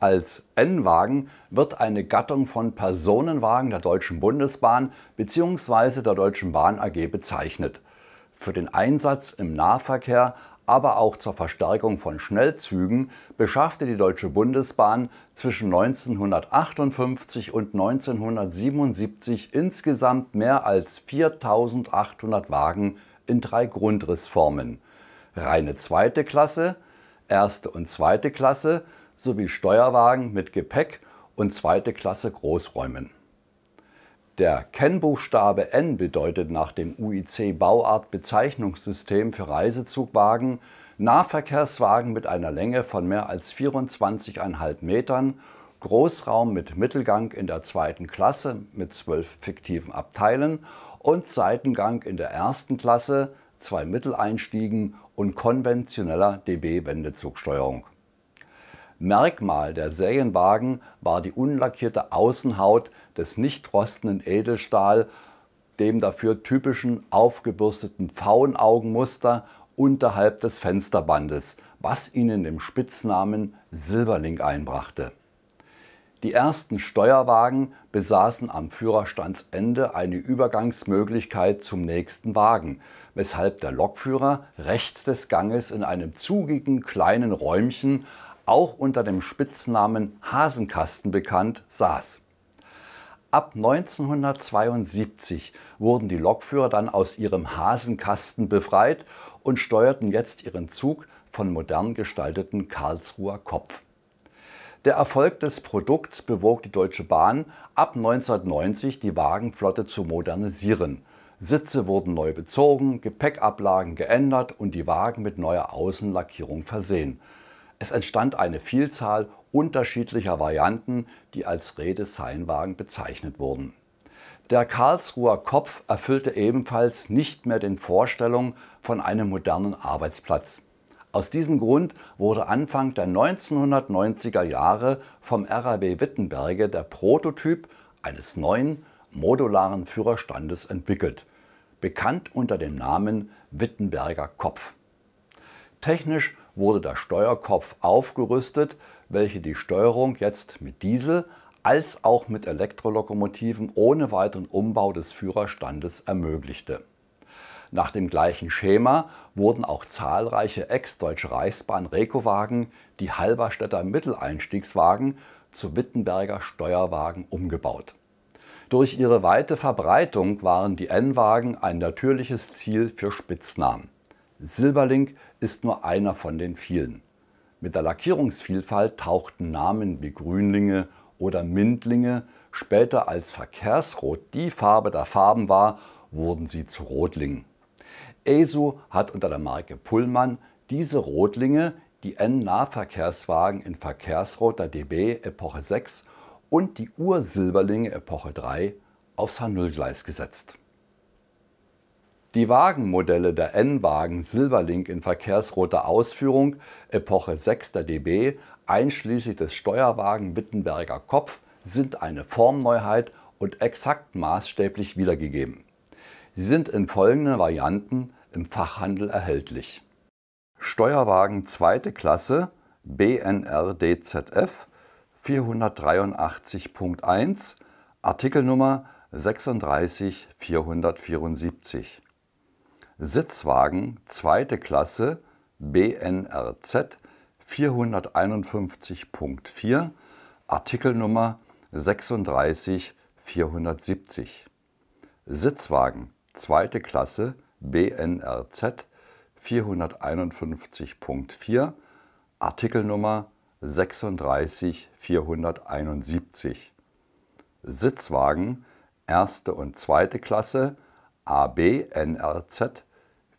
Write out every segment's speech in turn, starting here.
Als N-Wagen wird eine Gattung von Personenwagen der Deutschen Bundesbahn bzw. der Deutschen Bahn AG bezeichnet. Für den Einsatz im Nahverkehr, aber auch zur Verstärkung von Schnellzügen beschaffte die Deutsche Bundesbahn zwischen 1958 und 1977 insgesamt mehr als 4800 Wagen in drei Grundrissformen. Reine zweite Klasse, erste und zweite Klasse sowie Steuerwagen mit Gepäck und zweite Klasse Großräumen. Der Kennbuchstabe N bedeutet nach dem UIC Bauart Bezeichnungssystem für Reisezugwagen Nahverkehrswagen mit einer Länge von mehr als 24,5 Metern, Großraum mit Mittelgang in der zweiten Klasse mit zwölf fiktiven Abteilen und Seitengang in der ersten Klasse, zwei Mitteleinstiegen und konventioneller DB-Wendezugsteuerung. Merkmal der Serienwagen war die unlackierte Außenhaut des nicht rostenden Edelstahl, dem dafür typischen aufgebürsteten Pfauenaugenmuster unterhalb des Fensterbandes, was ihnen den Spitznamen Silberling einbrachte. Die ersten Steuerwagen besaßen am Führerstandsende eine Übergangsmöglichkeit zum nächsten Wagen, weshalb der Lokführer rechts des Ganges in einem zugigen kleinen Räumchen auch unter dem Spitznamen Hasenkasten bekannt, saß. Ab 1972 wurden die Lokführer dann aus ihrem Hasenkasten befreit und steuerten jetzt ihren Zug von modern gestalteten Karlsruher Kopf. Der Erfolg des Produkts bewog die Deutsche Bahn, ab 1990 die Wagenflotte zu modernisieren. Sitze wurden neu bezogen, Gepäckablagen geändert und die Wagen mit neuer Außenlackierung versehen. Es entstand eine Vielzahl unterschiedlicher Varianten, die als Redesignwagen bezeichnet wurden. Der Karlsruher Kopf erfüllte ebenfalls nicht mehr den Vorstellungen von einem modernen Arbeitsplatz. Aus diesem Grund wurde Anfang der 1990er Jahre vom RAB Wittenberge der Prototyp eines neuen modularen Führerstandes entwickelt, bekannt unter dem Namen Wittenberger Kopf. Technisch wurde der Steuerkopf aufgerüstet, welche die Steuerung jetzt mit Diesel als auch mit Elektrolokomotiven ohne weiteren Umbau des Führerstandes ermöglichte. Nach dem gleichen Schema wurden auch zahlreiche ex-Deutsche Reichsbahn-Rekowagen, die Halberstädter Mitteleinstiegswagen, zu Wittenberger Steuerwagen umgebaut. Durch ihre weite Verbreitung waren die N-Wagen ein natürliches Ziel für Spitznamen. Silberlink ist nur einer von den vielen. Mit der Lackierungsvielfalt tauchten Namen wie Grünlinge oder Mindlinge später als Verkehrsrot die Farbe der Farben war, wurden sie zu Rotlingen. ESU hat unter der Marke Pullmann diese Rotlinge, die N-Nahverkehrswagen in Verkehrsrot der DB Epoche 6 und die Ur-Silberlinge Epoche 3 aufs H0-Gleis gesetzt. Die Wagenmodelle der N-Wagen Silberlink in verkehrsroter Ausführung, Epoche 6. der DB, einschließlich des Steuerwagen Wittenberger Kopf, sind eine Formneuheit und exakt maßstäblich wiedergegeben. Sie sind in folgenden Varianten im Fachhandel erhältlich. Steuerwagen 2. Klasse BNRDZF 483.1 Artikelnummer 36474 Sitzwagen zweite Klasse BNRZ 451.4 Artikelnummer 36470 Sitzwagen zweite Klasse BNRZ 451.4 Artikelnummer 36471 Sitzwagen erste und zweite Klasse ABNRZ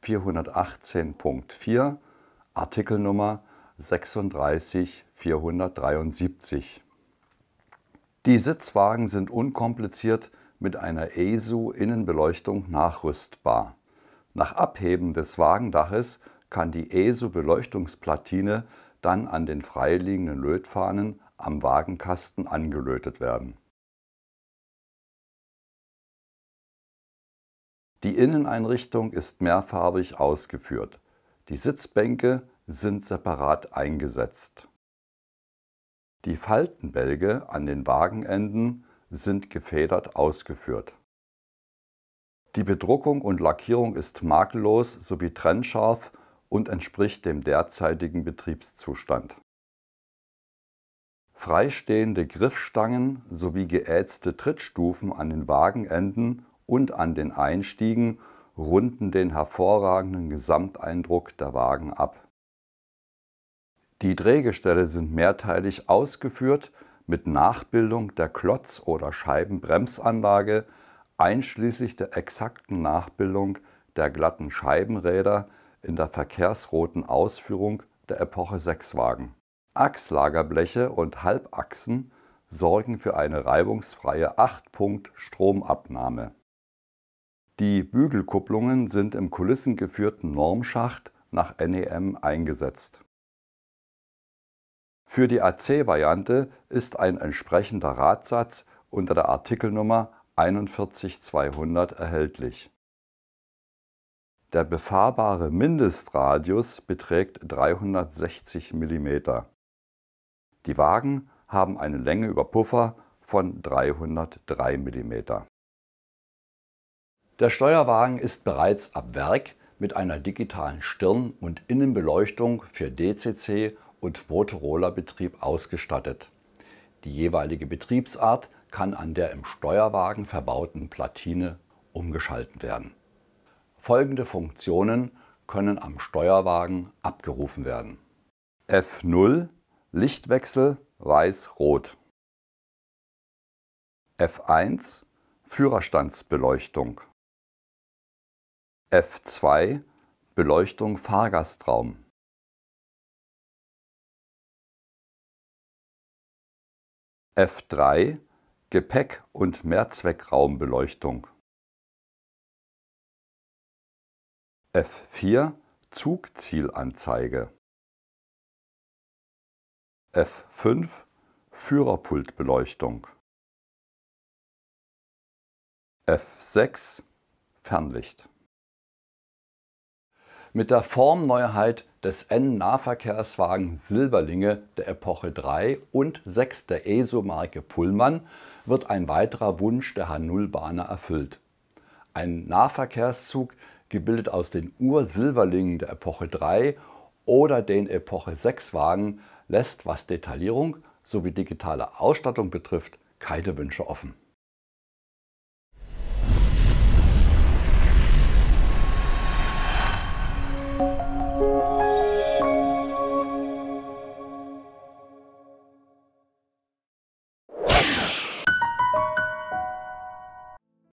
418.4 Artikelnummer 36473. Die Sitzwagen sind unkompliziert mit einer ESU-Innenbeleuchtung nachrüstbar. Nach Abheben des Wagendaches kann die ESU-Beleuchtungsplatine dann an den freiliegenden Lötfahnen am Wagenkasten angelötet werden Die Inneneinrichtung ist mehrfarbig ausgeführt. Die Sitzbänke sind separat eingesetzt. Die Faltenbälge an den Wagenenden sind gefedert ausgeführt. Die Bedruckung und Lackierung ist makellos sowie trennscharf und entspricht dem derzeitigen Betriebszustand. Freistehende Griffstangen sowie geätzte Trittstufen an den Wagenenden und an den Einstiegen runden den hervorragenden Gesamteindruck der Wagen ab. Die Drehgestelle sind mehrteilig ausgeführt mit Nachbildung der Klotz- oder Scheibenbremsanlage einschließlich der exakten Nachbildung der glatten Scheibenräder in der verkehrsroten Ausführung der Epoche 6 Wagen. Achslagerbleche und Halbachsen sorgen für eine reibungsfreie 8-Punkt-Stromabnahme. Die Bügelkupplungen sind im kulissengeführten Normschacht nach NEM eingesetzt. Für die AC-Variante ist ein entsprechender Radsatz unter der Artikelnummer 41200 erhältlich. Der befahrbare Mindestradius beträgt 360 mm. Die Wagen haben eine Länge über Puffer von 303 mm. Der Steuerwagen ist bereits ab Werk mit einer digitalen Stirn- und Innenbeleuchtung für DCC und Motorola-Betrieb ausgestattet. Die jeweilige Betriebsart kann an der im Steuerwagen verbauten Platine umgeschalten werden. Folgende Funktionen können am Steuerwagen abgerufen werden. F0 Lichtwechsel weiß-rot. F1 Führerstandsbeleuchtung. F2 Beleuchtung Fahrgastraum F3 Gepäck- und Mehrzweckraumbeleuchtung F4 Zugzielanzeige F5 Führerpultbeleuchtung F6 Fernlicht mit der Formneuheit des N-Nahverkehrswagen Silberlinge der Epoche 3 und 6 der ESO-Marke Pullmann wird ein weiterer Wunsch der H0-Bahner erfüllt. Ein Nahverkehrszug, gebildet aus den Ur-Silberlingen der Epoche 3 oder den Epoche 6 Wagen, lässt, was Detaillierung sowie digitale Ausstattung betrifft, keine Wünsche offen.